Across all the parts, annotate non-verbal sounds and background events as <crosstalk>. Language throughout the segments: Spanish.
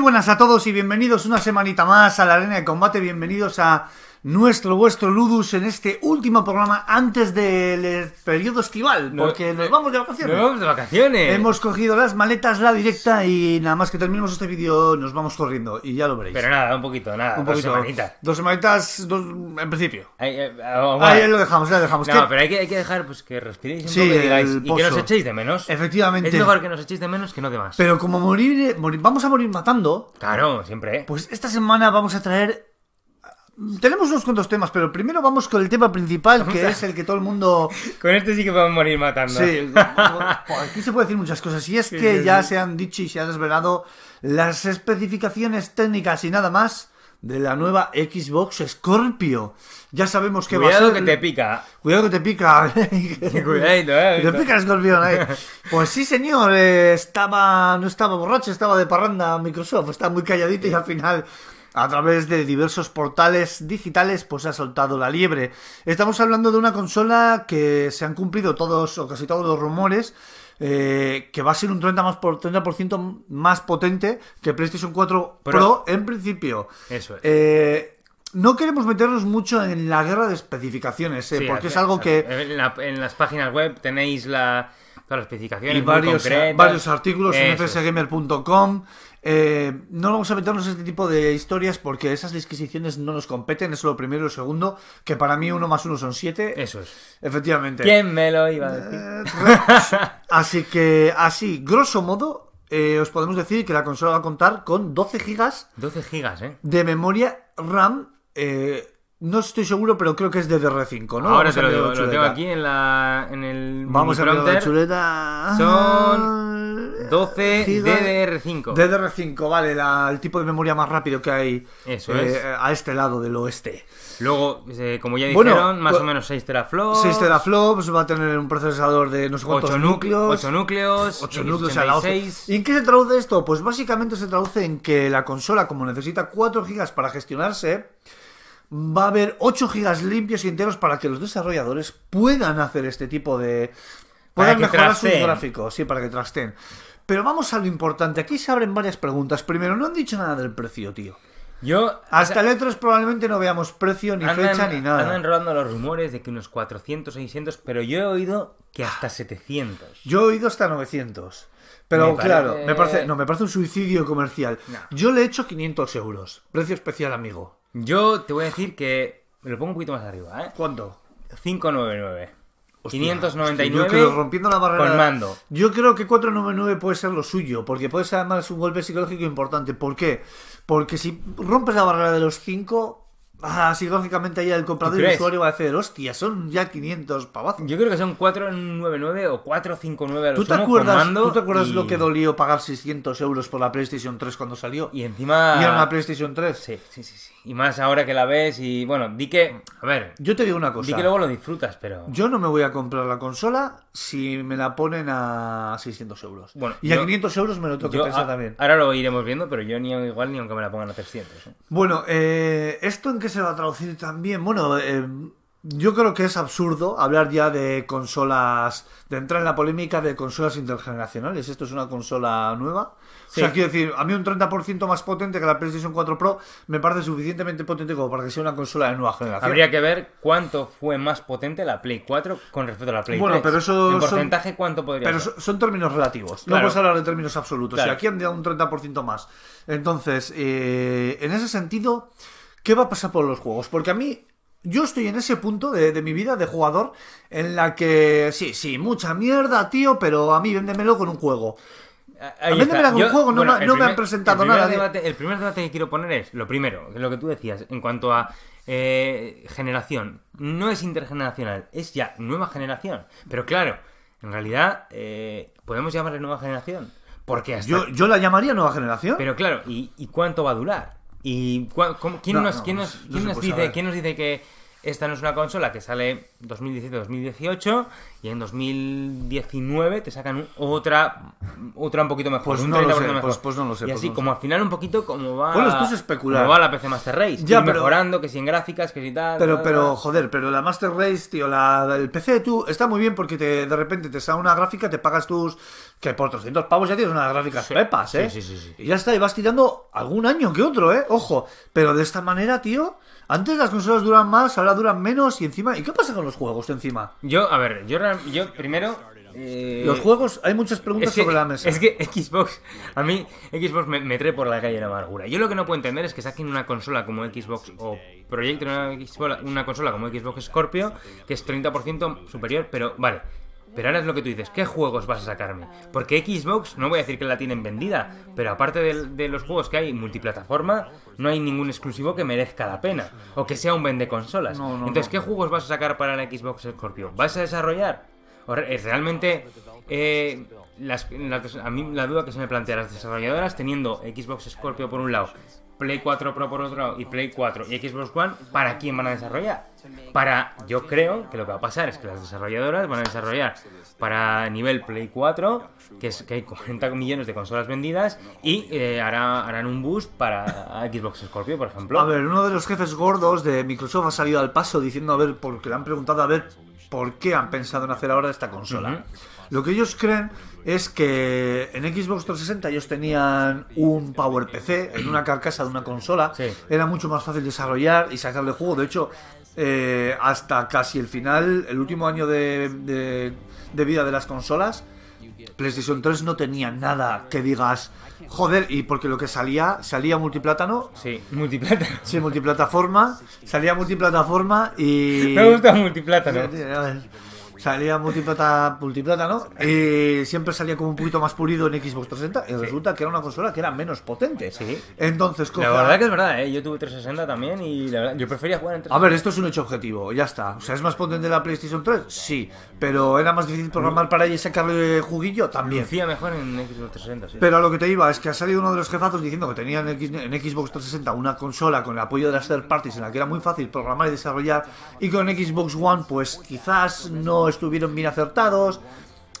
buenas a todos y bienvenidos una semanita más a la arena de combate, bienvenidos a nuestro, vuestro Ludus en este último programa antes del periodo estival, porque nos vamos de vacaciones. Nos vamos de vacaciones. Hemos cogido las maletas, la directa y nada más que terminemos este vídeo nos vamos corriendo y ya lo veréis. Pero nada, un poquito, nada, dos semanitas. Dos semanitas, en principio. Ahí, eh, ah, lo dejamos, ya lo dejamos. No, pero hay que, hay que, dejar pues, que respiréis y, que nos echéis de menos. Efectivamente. Es mejor que nos echéis de menos que no de más. Pero como vamos a morir matando... Claro, siempre. Pues esta semana vamos a traer Mm, tenemos unos cuantos temas, pero primero vamos con el tema principal, que es el que todo el mundo... <laughs> Con este sí que podemos morir matando. Sí, <laughs> aquí se puede decir muchas cosas. Y es que ya se han dicho y se han desvelado las especificaciones técnicas y nada más de la nueva Xbox Scorpio. Ya sabemos que va a ser... Cuidado que te pica. Cuidado que te pica. <laughs> Cuidado, eh. Te pica el escorpión eh. Pues sí, señor. Eh, estaba... No estaba borracho, estaba de parranda Microsoft. Estaba muy calladito y al final a través de diversos portales digitales, pues se ha soltado la liebre. Estamos hablando de una consola que se han cumplido todos o casi todos los rumores. Eh, que va a ser un 30%, más, potente que PlayStation 4 Pro, en principio. Eso es. Eh, no queremos meternos mucho en la guerra de especificaciones, eh, porque es algo que... en, las páginas web tenéis la, especificaciones. Y varios, varios artículos en fsgamer.com. Eh, no vamos a meternos en este tipo de historias porque esas disquisiciones no nos competen, eso lo primero y lo segundo, que para mí uno más uno son siete. Eso es. Efectivamente. ¿Quién me lo iba a decir? Eh, <laughs> así que, así, grosso modo, eh, os podemos decir que la consola va a contar con 12 gigas. 12 gigas, De memoria RAM. Eh, no estoy seguro, pero creo que es ddr 5 ¿no? Ahora te lo lo tengo aquí en, la, en el. Vamos a ver la chuleta. Son 12 DDR5. DDR5, vale, el tipo de memoria más rápido que hay eh, a este lado del oeste. Luego, eh, como ya dijeron, más pues, o menos 6 teraflops. 6 teraflops, va a tener un procesador de no sé cuántos 8 núcleos. 8 núcleos. 8 núcleos a la ¿Y en qué se traduce esto? Pues básicamente se traduce en que la consola, como necesita 4 GB para gestionarse va a haber 8 gigas limpios y enteros para que los desarrolladores puedan hacer este tipo de... puedan mejorar sus gráficos, sí, para que trasten. Pero vamos a lo importante, aquí se abren varias preguntas. Primero, no han dicho nada del precio, tío. Yo... Hasta el probablemente no veamos precio, ni fecha, ni nada. están rodando los rumores de que unos 400, 600, pero yo he oído que hasta 700. Yo he oído hasta 900. Pero claro, me parece no, me parece un suicidio comercial. Yo le he hecho 500 euros, precio especial amigo. Yo te voy a decir que me lo pongo un poquito más arriba, ¿eh? ¿Cuánto? 599. 599 yo creo, rompiendo la barrera con mando. Yo creo que 499 puede ser lo suyo, porque puede ser además un golpe psicológico importante. ¿Por qué? Porque si rompes la barrera de los 5, Ah, sí, lógicamente ahí el comprador y el usuario va a decir, hostia, son ya 500 pavazos. Yo creo que son 499 o 459 a los ¿Tú te ¿Tú te acuerdas lo que dolió pagar 600 euros por la PlayStation 3 cuando salió? Y encima... ¿Y era una PlayStation 3? Sí, sí, sí, sí. Y más ahora que la ves y, bueno, di que... A ver... Yo te digo una cosa. Di que luego lo disfrutas, pero... Yo no me voy a comprar la consola si me la ponen a 600 euros. Bueno, y a 500 euros me lo tengo que pensar también. Ahora lo iremos viendo, pero yo ni igual ni aunque me la pongan a 300. ¿eh? Bueno, eh, ¿esto en qué se va a traducir también. Bueno, eh, yo creo que es absurdo hablar ya de consolas, de entrar en la polémica de consolas intergeneracionales. Esto es una consola nueva. O sea, quiero decir, a mí un 30% más potente que la PlayStation 4 Pro me parece suficientemente potente como para que sea una consola de nueva generación. Habría que ver cuánto fue más potente la Play 4 con respecto a la Play bueno, Bueno, pero eso. ¿En porcentaje cuánto podría Pero son términos relativos. No No a hablar de términos absolutos. y aquí han dado un 30% más. Entonces, eh, en ese sentido. ¿Qué va a pasar por los juegos? Porque a mí yo estoy en ese punto de, mi vida de jugador en la que, sí, sí, mucha mierda, tío, pero a mí véndemelo con un juego. véndemelo con un juego, no, me han presentado nada. El primer debate que quiero poner es, lo primero, lo que tú decías, en cuanto a eh, generación. No es intergeneracional, es ya nueva generación. Pero claro, en realidad, eh, podemos llamarle nueva generación. Porque yo, la llamaría nueva generación. Pero claro, ¿y cuánto va a durar? ¿Y cómo, quién, nos, quién, nos, quién, nos pues dice, quién, nos, dice, que esta no es una consola que sale 2017-2018 y en 2019 te sacan otra otra un poquito mejor. Pues, un no, lo sé, pues, pues, no lo sé. Y pues así, como al final un poquito como va, bueno, esto es especular. Como va la PC Master Race. Ya, mejorando, que sin gráficas, que si tal. Pero, pero joder, pero la Master Race, tío, la, el PC de tú está muy bien porque de repente te sale una gráfica, te pagas tus... Que por 300 pavos ya tienes unas gráficas pepas, ¿eh? sí, sí, sí. Y ya está, y vas tirando algún año que otro, ¿eh? Ojo, pero de esta manera, tío... Antes las consolas duran más, ahora duran menos y encima. ¿Y qué pasa con los juegos encima? Yo, a ver, yo, yo primero. Eh, los juegos, hay muchas preguntas sobre la mesa. Es que Xbox, a mí, Xbox me, trae por la calle de la amargura. Yo lo que no puedo entender es que saquen una consola como Xbox o Project, una, una consola como Xbox Scorpio, que es 30% superior, pero vale, pero ahora es lo que tú dices, ¿qué juegos vas a sacarme? Porque Xbox, no voy a decir que la tienen vendida, pero aparte de, los juegos que hay multiplataforma, no hay ningún exclusivo que merezca la pena, o que sea un vende consolas. Entonces, ¿qué juegos vas a sacar para la Xbox Scorpio? ¿Vas a desarrollar? realmente eh, a mí la duda que se me plantea las desarrolladoras teniendo Xbox Scorpio por un lado Play 4 Pro por otro lado y Play 4 y Xbox One, ¿para quién van a desarrollar? Para, yo creo que lo que va a pasar es que las desarrolladoras van a desarrollar para nivel Play 4, que, es, que hay 40 millones de consolas vendidas, y eh, harán un boost para Xbox Scorpio, por ejemplo. A ver, uno de los jefes gordos de Microsoft ha salido al paso diciendo, a ver, porque le han preguntado, a ver, ¿por qué han pensado en hacer ahora esta consola? Lo que ellos creen es que en Xbox 360 ellos tenían un Power PC en una carcasa de una consola. Era mucho más fácil desarrollar y sacarle juego. De hecho, eh, hasta casi el final, el último año de, vida de las consolas, PlayStation 3 no tenía nada que digas, joder, y porque lo que salía, salía multiplátano. Sí, multiplátano. Sí, multiplataforma. Salía multiplataforma y. <laughs> Me gusta multiplátano. Salía multiplata, multiplata ¿no? <laughs> Y siempre salía como un poquito más pulido en Xbox 360 y resulta que era una consola que era menos potente. Sí. Entonces, coge La verdad que es verdad, ¿eh? Yo tuve 360 también y la verdad, yo prefería jugar en 360. A ver, esto es un hecho objetivo, ya está. O sea, ¿es más potente la PlayStation 3? Sí. Pero ¿era más difícil programar para ella y sacarle juguillo? También. hacía mejor en Xbox 360, sí. Pero a lo que te iba es que ha salido uno de los jefazos diciendo que tenían en Xbox 360 una consola con el apoyo de las third parties en la que era muy fácil programar y desarrollar y con Xbox One, pues quizás no estuvieron bien acertados.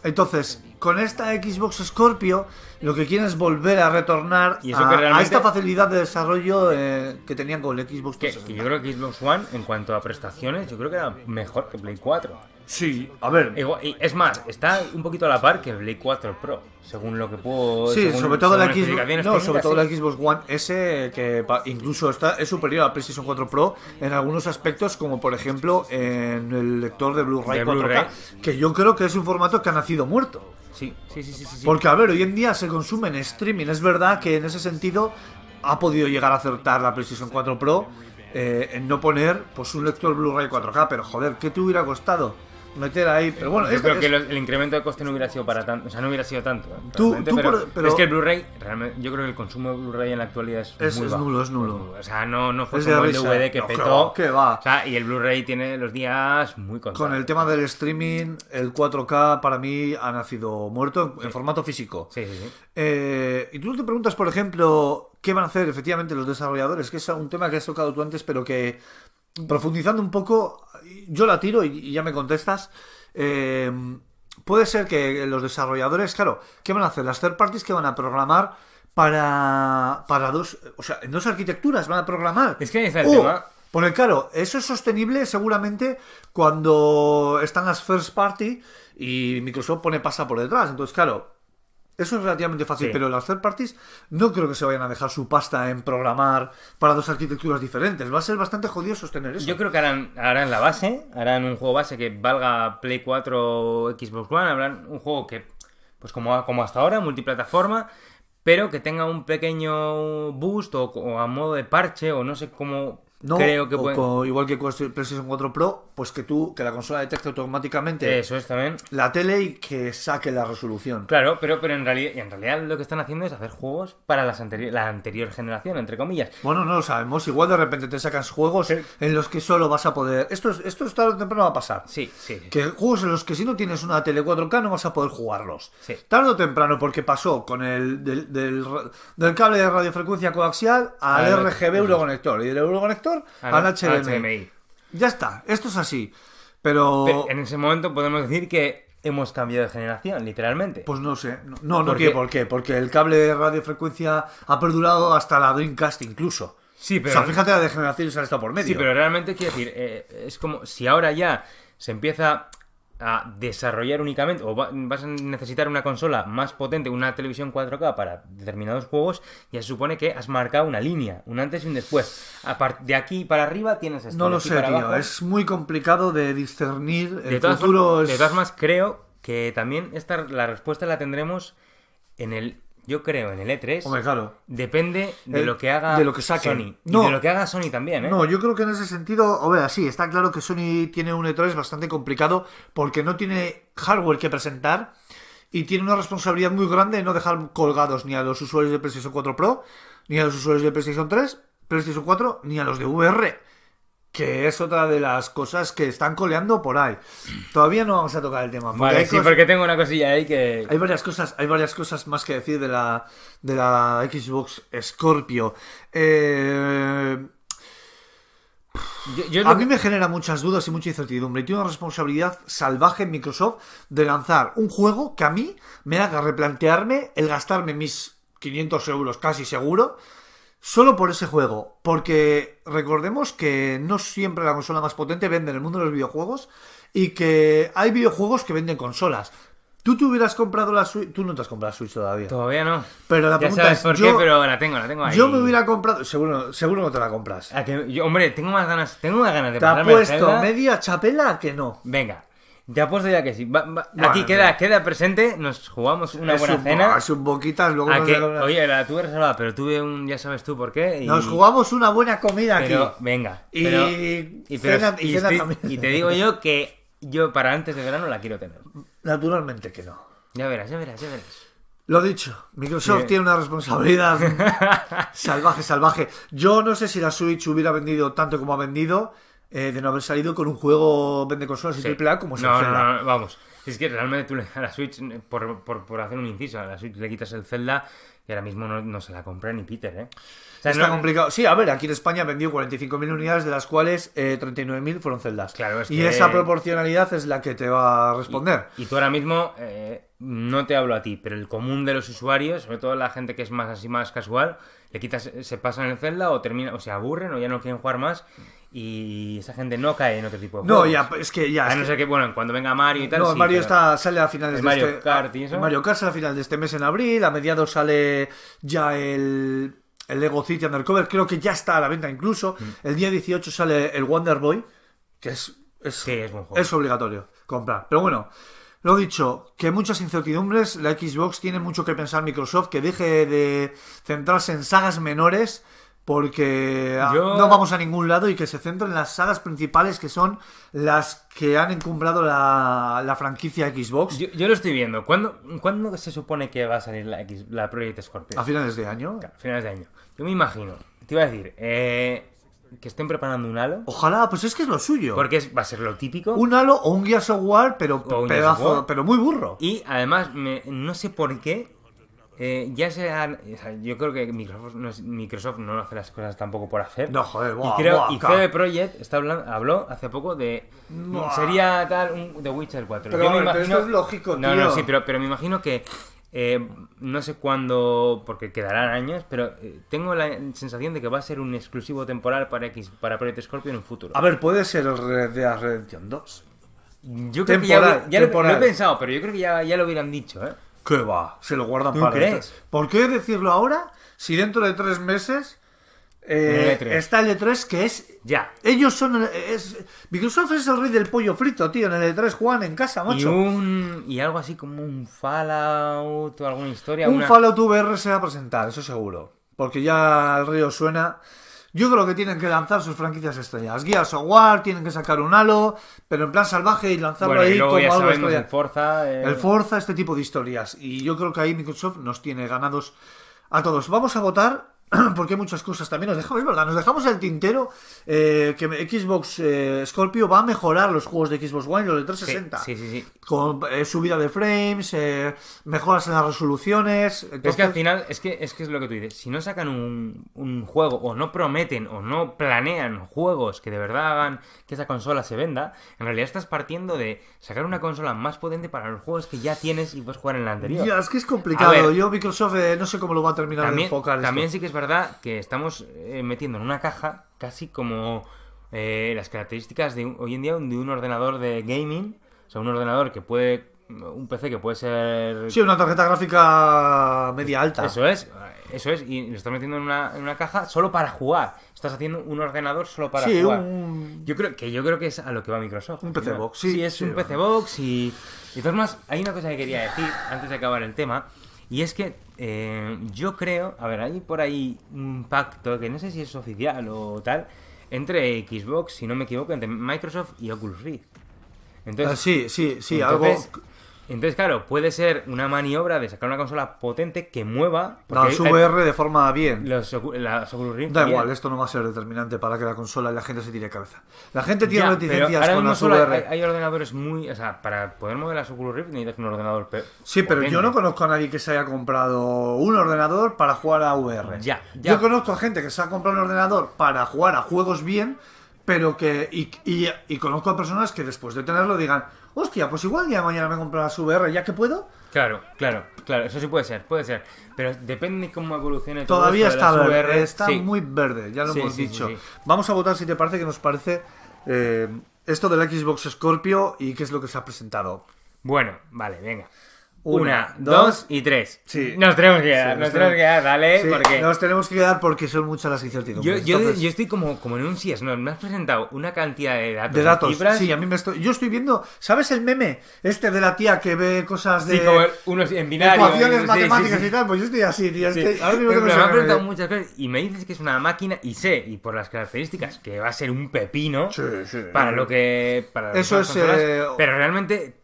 Entonces, con esta Xbox Scorpio lo que quieren es volver a retornar a, esta facilidad de desarrollo eh, que tenían con el Xbox Que, yo creo que Xbox One, en cuanto a prestaciones, yo creo que era mejor que Play 4. Sí, a ver. Es más, está un poquito a la par que el Play 4 Pro, según lo que puedo. Sí, sobre todo, la Xbox, sobre Xbox One S, que incluso está, es superior a PlayStation 4 Pro en algunos aspectos, como por ejemplo en el lector de Blu-ray 4K, que yo creo que es un formato que ha nacido muerto. Sí, sí, sí, sí, Porque, a ver, hoy en día se consume en streaming. Es verdad que en ese sentido ha podido llegar a acertar la PlayStation 4 Pro eh, en no poner pues un lector Blu-ray 4K, pero joder, ¿qué te hubiera costado? meter ahí. Pero bueno, yo creo que el incremento de coste no hubiera sido para tanto, o sea, no hubiera sido tanto. ¿eh? Tú, es que el Blu-ray, yo creo que el consumo de Blu-ray en la actualidad es, nulo, es nulo. O sea, no, no fue como el DVD que petó. Que va. y el Blu-ray tiene los días muy contados. Con el tema del streaming, el 4K para mí ha nacido muerto en, formato físico. Sí, sí, sí. Eh, y tú te preguntas, por ejemplo, qué van a hacer efectivamente los desarrolladores, que es un tema que has tocado tú antes, pero que profundizando un poco, yo la tiro y, ya me contestas. Eh, puede ser que los desarrolladores, claro, ¿qué van a hacer? Las third parties que van a programar para, para dos, o sea, en dos arquitecturas van a programar. Es que oh, es el claro, eso es sostenible seguramente cuando están las first party y Microsoft pone pasa por detrás. Entonces, claro, eso es relativamente fácil, pero las third parties no creo que se vayan a dejar su pasta en programar para dos arquitecturas diferentes. Va a ser bastante jodido sostener eso. Yo creo que harán, harán la base, harán un juego base que valga Play 4 o Xbox One, harán un juego que, pues como, como hasta ahora, multiplataforma, pero que tenga un pequeño boost o a modo de parche o no sé cómo no, creo que con, igual que PlayStation 4 Pro, pues que tú, que la consola detecte automáticamente Eso es, también. la tele y que saque la resolución. Claro, pero, pero en, realidad, en realidad lo que están haciendo es hacer juegos para las la anterior generación, entre comillas. Bueno, no lo sabemos. Igual de repente te sacas juegos en los que solo vas a poder. Esto, es, esto tarde o temprano va a pasar. Sí, sí. Que juegos en los que si no tienes una tele 4K no vas a poder jugarlos. Sí. Tarde o temprano, porque pasó con el del, cable de radiofrecuencia coaxial al RGB Euroconector. Y el Euroconector Ah, al, HDMI. Ya está, esto es así. Pero... en ese momento podemos decir que hemos cambiado de generación, literalmente. Pues no sé. No, no, ¿Por, qué? ¿por qué? Porque el cable de radiofrecuencia ha perdurado hasta la Dreamcast incluso. Sí, pero... O sea, fíjate la degeneración y se ha estado por medio. Sí, pero realmente quiero decir, eh, es como si ahora ya se empieza a desarrollar únicamente, o vas a necesitar una consola más potente, una televisión 4K para determinados juegos, ya se supone que has marcado una línea, un antes y un después. de aquí para arriba tienes esto. No lo sé, tío, es muy complicado de discernir el De creo que también esta, la respuesta la tendremos en el yo creo, en el E3. claro. Depende de lo que haga Sony. y de lo que haga Sony también, ¿eh? No, yo creo que en ese sentido, o sea, sí, está claro que Sony tiene un E3 bastante complicado porque no tiene hardware que presentar y tiene una responsabilidad muy grande de no dejar colgados ni a los usuarios de PlayStation 4 Pro, ni a los usuarios de PlayStation 3, PlayStation 4, ni a los de VR que es otra de las cosas que están coleando por ahí. Todavía no vamos a tocar el tema. vale, sí, porque tengo una cosilla ahí que... Hay varias cosas, hay varias cosas más que decir de la, de la Xbox Scorpio. Eh, a mí me genera muchas dudas y mucha incertidumbre. tiene una responsabilidad salvaje en Microsoft de lanzar un juego que a mí me haga replantearme el gastarme mis 500 euros casi seguro solo por ese juego. Porque recordemos que no siempre la consola más potente vende en el mundo de los videojuegos y que hay videojuegos que venden consolas. Tú te hubieras comprado la Tú no te has comprado la Switch todavía. Todavía no. Pero la pregunta es, por qué, pero la tengo, la tengo ahí. Yo me hubiera comprado. Seguro, seguro no te la compras. hombre, tengo más ganas. Tengo más ganas de Te ha puesto media chapela que no. Venga, ya apuesto ya que sí. aquí queda, queda presente, nos jugamos una buena cena. A sus boquitas, Oye, la tuve reservada, pero tuve un, ya sabes tú por qué. Nos jugamos una buena comida aquí. Venga. Y, y, te digo yo que yo para antes de verano la quiero tener. Naturalmente que no. Ya verás, ya verás, ya verás. Lo dicho, Microsoft tiene una responsabilidad <laughs> salvaje, salvaje. Yo no sé si la Switch hubiera vendido tanto como ha vendido eh, de no haber salido con un juego vende consolas y triple A como se no, no, no, vamos. Es que realmente tú a la Switch, por, por, por, hacer un inciso, a la Switch le quitas el Zelda y ahora mismo no, se la compra ni Peter, ¿eh? O sea, Está complicado. Sí, a ver, aquí en España vendió 45.000 unidades, de las cuales eh, 39.000 fueron celdas. Claro, Y esa proporcionalidad es la que te va a responder. Y, tú ahora mismo, eh, no te hablo a ti, pero el común de los usuarios, sobre todo la gente que es más así, más casual, le quitas, se pasan el Zelda o termina, o se aburren o ya no quieren jugar más y esa gente no cae en otro tipo de juegos. No, ya, es que ya. no bueno, cuando venga Mario y tal. No, Mario está, sale a finales de este Kart Mario Kart sale a final de este mes en abril. A mediados sale ya el. Lego City Undercover, creo que ya está a la venta incluso. Mm. El día 18 sale el Wonder Boy, que es, es, es, es obligatorio comprar. Pero bueno, lo dicho, que muchas incertidumbres. La Xbox tiene mucho que pensar Microsoft, que deje de centrarse en sagas menores porque ah, no vamos a ningún lado y que se centren en las sagas principales que son las que han encumbrado la, la franquicia Xbox. Yo, lo estoy viendo. ¿Cuándo, ¿Cuándo, se supone que va a salir la, la Project Scorpio? A finales de año. a finales de año. Yo me imagino, te iba a decir, eh, que estén preparando un halo. Ojalá, pues es que es lo suyo. Porque va a ser lo típico. Un halo o un Gears of pero, pedazo, pero muy burro. Y además, no sé por qué eh, ya sea, yo creo que Microsoft no, hace las cosas tampoco por hacer. No, joder, buah, Y, creo, que habló hace poco de. Sería tal un The Witcher 4. Pero, yo es lógico, No, sí, pero, pero me imagino que. Eh, no sé cuándo, porque quedarán años, pero eh, tengo la sensación de que va a ser un exclusivo temporal para X, para Project Scorpio en un futuro. A ver, puede ser de Red Dead Redemption 2. Yo creo que ya, lo, he pensado, pero yo creo que ya, ya lo hubieran dicho, ¿eh? ¿Qué va? Se lo guardan para crees? ¿Por qué decirlo ahora si dentro de tres meses eh, e está el E3 que es ya. Ellos son. Es, Microsoft es el rey del pollo frito, tío. En el E3 Juan, en casa, macho. Y, algo así como un Fallout o alguna historia. Un Fallout VR se va a presentar, eso seguro. Porque ya el río suena. Yo creo que tienen que lanzar sus franquicias estrellas. Guías, of War, tienen que sacar un Halo, pero en plan salvaje y lanzarlo ahí como algo sabemos, el Forza, eh. el Forza, este tipo de historias. Y yo creo que ahí Microsoft nos tiene ganados a todos. Vamos a votar <clears throat> porque hay muchas cosas también. Nos dejamos, nos dejamos el tintero eh, que Xbox eh, Scorpio va a mejorar los juegos de Xbox One y los de 360. Sí, sí, sí. Con eh, subida de frames, mejoras en las resoluciones. Es que al final, es que, es que es lo que tú dices. Si no sacan un, juego, o no prometen, o no planean juegos que de verdad hagan que esa consola se venda, en realidad estás partiendo de sacar una consola más potente para los juegos que ya tienes y puedes jugar en la anterior. es que es complicado. Yo, Microsoft, no sé cómo lo va a terminar también, de enfocar. También sí que es verdad que estamos eh, metiendo en una caja casi como eh, las características de hoy en día de un ordenador de gaming, o sea, un ordenador que puede, un PC que puede ser... Sí, una tarjeta gráfica media alta. Eso es, eso es, y lo estás metiendo en una, caja solo para jugar. Estás haciendo un ordenador solo para sí, jugar. Un... Yo creo que yo creo que es a lo que va Microsoft. Un PC Box, sí. Sí, es un PC Box y... Y de hay una cosa que quería decir antes de acabar el tema. Y es que eh, yo creo, a ver, hay por ahí un pacto que no sé si es oficial o tal, entre Xbox, si no me equivoco, entre Microsoft y Oculus Rift. Entonces, ah, sí, sí, sí, algo entonces, claro, puede ser una maniobra de sacar una consola potente que mueva. su VR de forma bien. Rift. Da igual, esto no va a ser determinante para que la consola y la gente se tire cabeza. La gente tiene ya, reticencias con las VR. Hay, ordenadores muy. O sea, para poder mover la Oculus Rift necesitas un ordenador. Sí, pero yo no conozco a nadie que se haya comprado un ordenador para jugar a VR. Ya, Yo conozco a gente que se ha comprado un ordenador para jugar a juegos bien, pero que. y conozco a personas que después de tenerlo digan hostia, pues igual ya mañana me compro VR ya que puedo. Claro, claro, claro, eso sí puede ser, puede ser. Pero depende de cómo evolucione todo Todavía está está muy verde, ya lo hemos dicho. Vamos a votar si te parece que nos parece eh, esto del Xbox Scorpio y qué es lo que se ha presentado. Bueno, vale, venga. Una, dos y tres. Sí. Nos tenemos que quedar, nos, tenemos que quedar, dale. porque... Nos tenemos que quedar porque son muchas las incertidumbres. Yo, yo, yo estoy como, como en un CIES, ¿no? Me has presentado una cantidad de datos. De datos, sí, a mí me estoy. Yo estoy viendo, ¿sabes el meme este de la tía que ve cosas de. Sí, como unos en binario. Ecuaciones, matemáticas y tal. Pues yo estoy así, tío. me, me muchas cosas y me dices que es una máquina y sé, y por las características, que va a ser un pepino para lo que. Para Eso es. Eh, pero realmente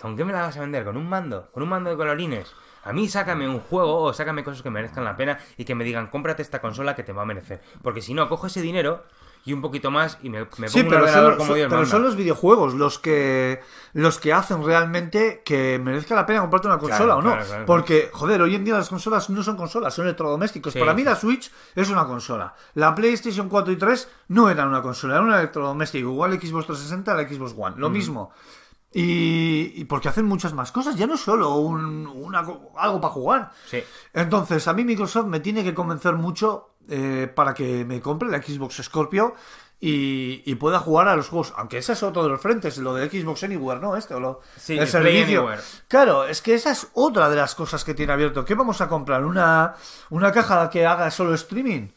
¿Con qué me la vas a vender? ¿Con un mando? ¿Con un mando de colorines? A mí sácame un juego o sácame cosas que merezcan la pena y que me digan, cómprate esta consola que te va a merecer. Porque si no, cojo ese dinero y un poquito más y me, me pongo un ordenador son, como Dios Pero son los videojuegos los que los que hacen realmente que merezca la pena comprarte una consola o no. Porque, joder, hoy en día las consolas no son consolas, son electrodomésticos. Para mí la Switch es una consola. La PlayStation 4 y 3 no eran una consola, era un electrodoméstico. Igual Xbox 360 la Xbox One. Lo mismo. Y, porque hacen muchas más cosas, ya no solo un, algo para jugar. Entonces, a mí Microsoft me tiene que convencer mucho eh, para que me compre la Xbox Scorpio y, pueda jugar a los juegos. Aunque ese es otro de los frentes, lo de Xbox Anywhere, ¿no? Este, o lo, el servicio. Claro, es que esa es otra de las cosas que tiene abierto. ¿Qué vamos a comprar? ¿Una, una caja que haga solo streaming?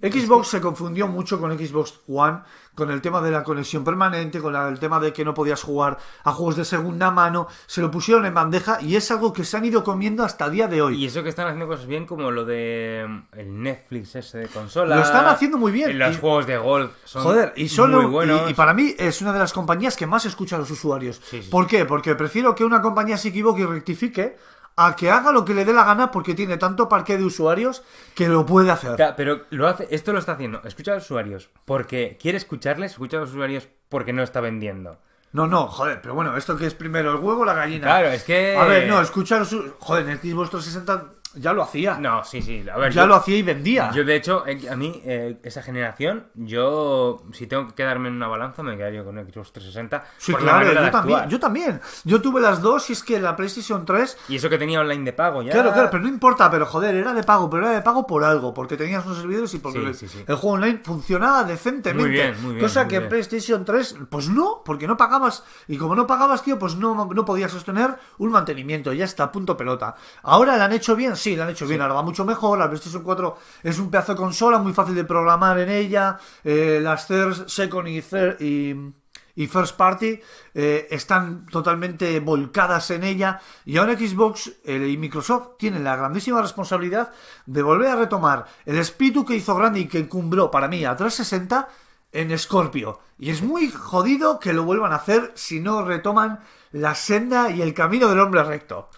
Xbox se confundió mucho con Xbox One, con el tema de la conexión permanente, con el tema de que no podías jugar a juegos de segunda mano, se lo pusieron en bandeja y es algo que se han ido comiendo hasta día de hoy. Y eso que están haciendo cosas bien como lo de mm, el Netflix ese de consola. Lo están haciendo muy bien. Los juegos de golf son y solo, muy buenos. Y, para mí es una de las compañías que más escucha a los usuarios. ¿Por qué? Porque prefiero que una compañía se equivoque y rectifique a que haga lo que le dé la gana porque tiene tanto parque de usuarios que lo puede hacer. pero lo hace, esto lo está haciendo. Escucha a los usuarios porque quiere escucharles, escucha a los usuarios porque no está vendiendo. No, no, joder, pero bueno, esto que es primero el huevo o la gallina. Claro, es que. A ver, no, los Su... Joder, en el 60 ya lo hacía. No, sí, sí. ya lo hacía y vendía. Yo, de hecho, eh, a mí, eh, esa generación, yo, si tengo que quedarme en una balanza, me quedaría con Xbox 360. Sí, claro, yo, también, yo tuve las dos y es que la PlayStation 3. Y eso que tenía online de pago, ya. Claro, claro, pero no importa, pero joder, era de pago, pero era de pago por algo, porque tenías unos servidores y porque el juego online funcionaba decentemente. Muy bien, Cosa que en PlayStation 3, pues no, porque no pagabas. Y como no pagabas, tío, pues no, no podías sostener un mantenimiento, ya está, punto pelota. Ahora la han hecho bien, sí, la han hecho bien, ahora va mucho mejor. La PlayStation 4 es un pedazo de consola, muy fácil de programar en ella. Eh, las third, second y, first party eh, están totalmente volcadas en ella. Y ahora Xbox y Microsoft tienen la grandísima responsabilidad de volver a retomar el espíritu que hizo grande y que encumbró para mí a 360 en Scorpio. Y es muy jodido que lo vuelvan a hacer si no retoman la senda y el camino del hombre recto.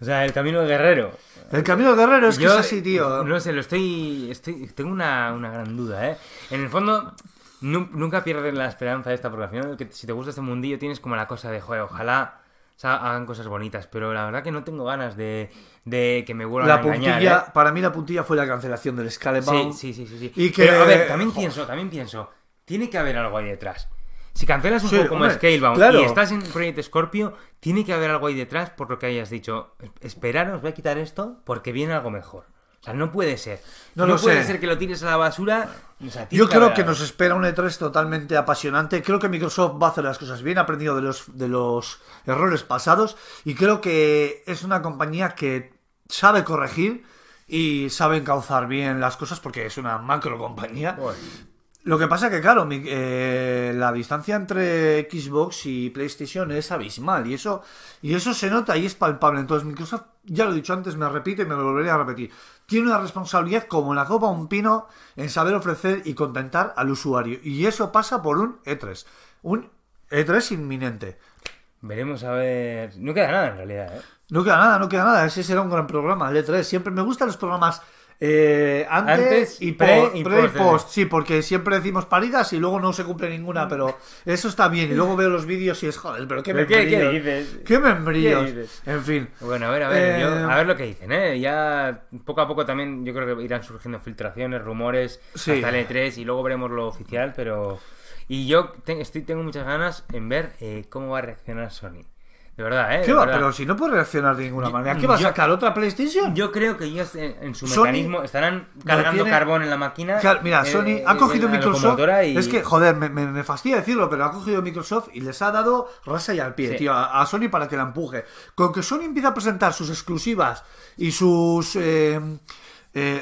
O sea, el camino del guerrero. El camino del guerrero es que es así, tío. No sé, lo estoy. estoy tengo una, una gran duda, ¿eh? En el fondo, nunca pierdes la esperanza de esta, población. si te gusta este mundillo, tienes como la cosa de, joder, ojalá. hagan cosas bonitas, pero la verdad que no tengo ganas de, de que me vuelvan a engañar. Puntilla, ¿eh? Para mí la puntilla fue la cancelación del Scalebound. Sí, sí, sí, sí, Y que... Pero a ver, también pienso, también pienso, tiene que haber algo ahí detrás. Si cancelas un juego como Scalebound y estás en Project Scorpio, tiene que haber algo ahí detrás por lo que hayas dicho. Esperaros, voy a quitar esto porque viene algo mejor. O sea, no puede ser. No, puede ser que lo tires a la basura. Yo creo que, nos espera un E3 totalmente apasionante. Creo que Microsoft va a hacer las cosas bien, ha aprendido de los, de los errores pasados y creo que es una compañía que sabe corregir y sabe encauzar bien las cosas porque es una macro compañía. Lo que pasa que, claro, eh, la distancia entre Xbox y PlayStation es abismal y eso, y eso se nota y es palpable. Entonces, Microsoft, ya lo he dicho antes, me repite y me lo volveré a repetir. Tiene una responsabilidad como la copa un pino en saber ofrecer y contentar al usuario. Y eso pasa por un E3. Un E3 inminente. Veremos a ver. No queda nada en realidad, ¿eh? No queda nada, no queda nada. Ese será un gran programa, el E3. Siempre me gustan los programas eh, antes, y pre, y, eh. post, Sí, porque siempre decimos paridas y luego no se cumple ninguna, mm. pero eso está bien. Y luego veo los vídeos y es joder, pero qué me ¿Qué, En fin. Bueno, a ver, a ver, eh, a ver lo que dicen, Ya poco a poco también yo creo que irán surgiendo filtraciones, rumores, hasta el E3 y luego veremos lo oficial, pero. Y yo estoy, tengo muchas ganas en ver cómo va a reaccionar Sony. De verdad, ¿eh? Pero si no puede reaccionar de ninguna manera, ¿qué va a sacar? ¿Otra PlayStation? Yo creo que ellos eh, en, su mecanismo estarán cargando carbón en la máquina. mira, eh, Sony ha eh, cogido Microsoft. Es que, joder, me, fastidia decirlo, pero ha cogido Microsoft y les ha dado rasa y al pie, tío, a, Sony para que la empuje. Con que Sony empieza a presentar sus exclusivas y sus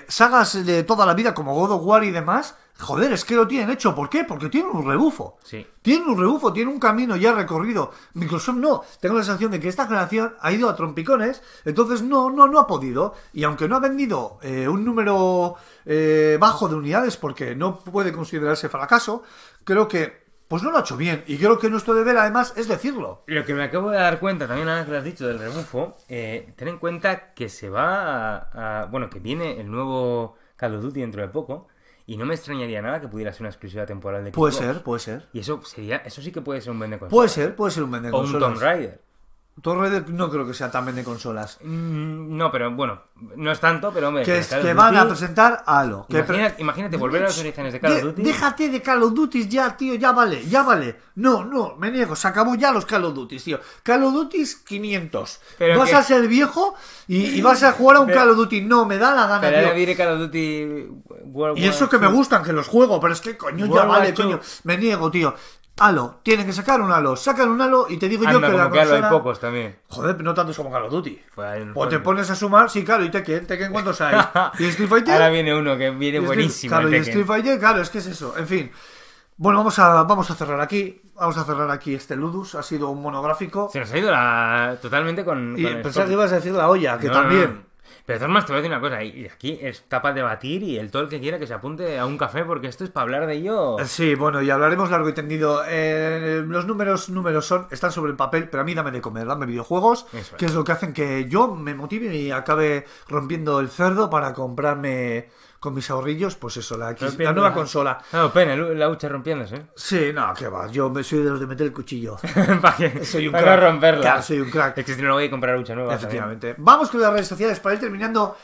sagas de toda la vida, como God of War y demás Joder, es que lo tienen hecho. ¿Por qué? Porque tiene un rebufo. Sí. Tienen un rebufo, Tiene un camino ya recorrido. Microsoft no. Tengo la sensación de que esta generación ha ido a trompicones, entonces no, no, no ha podido. Y aunque no ha vendido eh, un número eh, bajo de unidades, porque no puede considerarse fracaso, creo que pues no lo ha hecho bien. Y creo que nuestro deber, además, es decirlo. Lo que me acabo de dar cuenta, también ahora que has dicho del rebufo, eh, ten en cuenta que se va a, Bueno, que viene el nuevo Call of dentro de poco. Y no me extrañaría nada que pudiera ser una exclusiva temporal de Xbox. Puede ser, puede ser. Y eso sería, eso sí que puede ser un vende Puede ser, ¿eh? puede ser un vende O un Tomb Raider. Torre no creo que sea también de consolas. Mm, no, pero bueno, no es tanto, pero hombre. Que, van a presentar Halo. Que imagínate volver a los orígenes de Call of Duty. déjate de Call of Duty ya, tío, ya vale, ya vale. No, no, me niego, se acabó ya los Call of Duty, tío. Call of Duty 500. vas a ser viejo y, vas a jugar a un Call of Duty. No, me da la gana, Pero Call of Duty Y eso que me gustan, que los juego, pero es que coño, ya vale, coño. Me niego, tío. Halo, tienen que sacar un Halo, sacan un Halo y te digo ah, yo que la que hay pocos también. Joder, pero no tantos como Call of Duty. o pues te pones a sumar, sí, claro, y te Tekken cuántos hay. <laughs> y Street Fighter. Ahora viene uno que viene buenísimo. Claro, y Street Fighter, claro, es que es eso. En fin. Bueno, vamos a, vamos a cerrar aquí. Vamos a cerrar aquí este Ludus. Ha sido un monográfico. Se nos ha ido la... totalmente con. Y que ibas a decir la olla, que también. Pero de te voy a decir una cosa, y aquí está para debatir y el todo el que quiera que se apunte a un café, porque esto es para hablar de ello. Eh, sí, bueno, y hablaremos largo y tendido. Eh, los números, números son, están sobre el papel, pero a mí dame de comer, dame videojuegos, que es lo que hacen que yo me motive y acabe rompiendo el cerdo para comprarme con mis ahorrillos, pues eso, la, la nueva consola. No, pena, la hucha rompiéndose. Sí, no, qué va, yo me soy de los de meter el cuchillo. <laughs> Soy un para crack. romperla. soy un crack. Es que si no, no voy a comprar hucha nueva. Efectivamente. Vamos con las redes sociales para ir terminando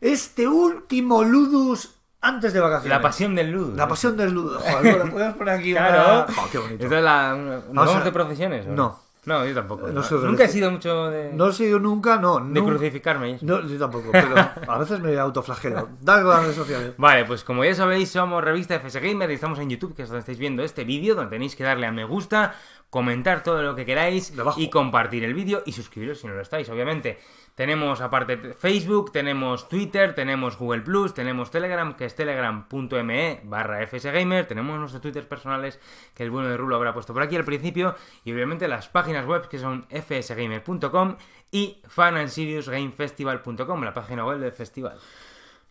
este último Ludus antes de vacaciones. La pasión del Ludus. La pasión del Ludus. Joder, podemos poner aquí <laughs> claro. Oh, qué bonito. Esto es la... vamos de profesiones? No. No, yo tampoco. nunca he sido mucho de. No he sido nunca, no. De crucificarme. No, yo tampoco, pero <laughs> a veces me autoflagelo. Dale las redes Vale, pues como ya sabéis, somos revista FS Gamer y estamos en YouTube, que es donde estáis viendo este vídeo, donde tenéis que darle a me gusta, comentar todo lo que queráis y compartir el vídeo y suscribiros si no lo estáis, obviamente. Tenemos aparte Facebook, tenemos Twitter, tenemos Google Plus, tenemos Telegram, que es telegram.me barra fsgamer, tenemos nuestros Twitter personales, que el bueno de Rulo habrá puesto por aquí al principio, y obviamente las páginas web que son fsgamer.com y fanandsiriusgamefestival.com, la página web del festival.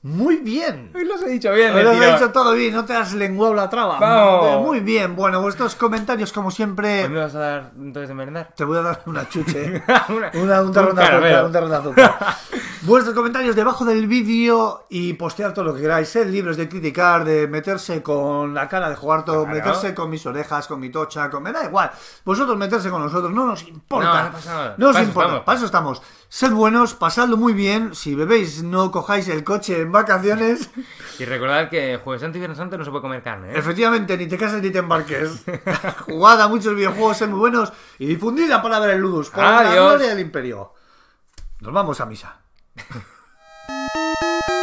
Muy bien. Hoy los he dicho bien. Hoy los he dicho todo bien, no te has lenguado la traba. No. Eh, muy bien, bueno, vuestros comentarios como siempre... Pues ¿Me vas a dar entonces de merendar? Te voy a dar una chuche. ¿eh? una, <laughs> una, un tarrón de azúcar, un tarrón de azúcar. Vuestros comentarios debajo del vídeo y postear todo lo que queráis. Ser libres de criticar, de meterse con la cara de jugar todo, meterse con mis orejas, con mi tocha, con... Me da igual. Vosotros meterse con nosotros, no nos importa. No, nos importa. Para eso estamos. Sed buenos, pasadlo muy bien. Si bebéis, no cojáis el coche en vacaciones. <laughs> Y recordad que Jueves Santo y Viernes Santo no se puede comer carne. ¿eh? Efectivamente, ni te cases ni te embarques. <laughs> Jugad a muchos videojuegos, sed muy buenos y difundid la palabra de Ludus por la gloria del Imperio. Nos vamos a misa. Thank you.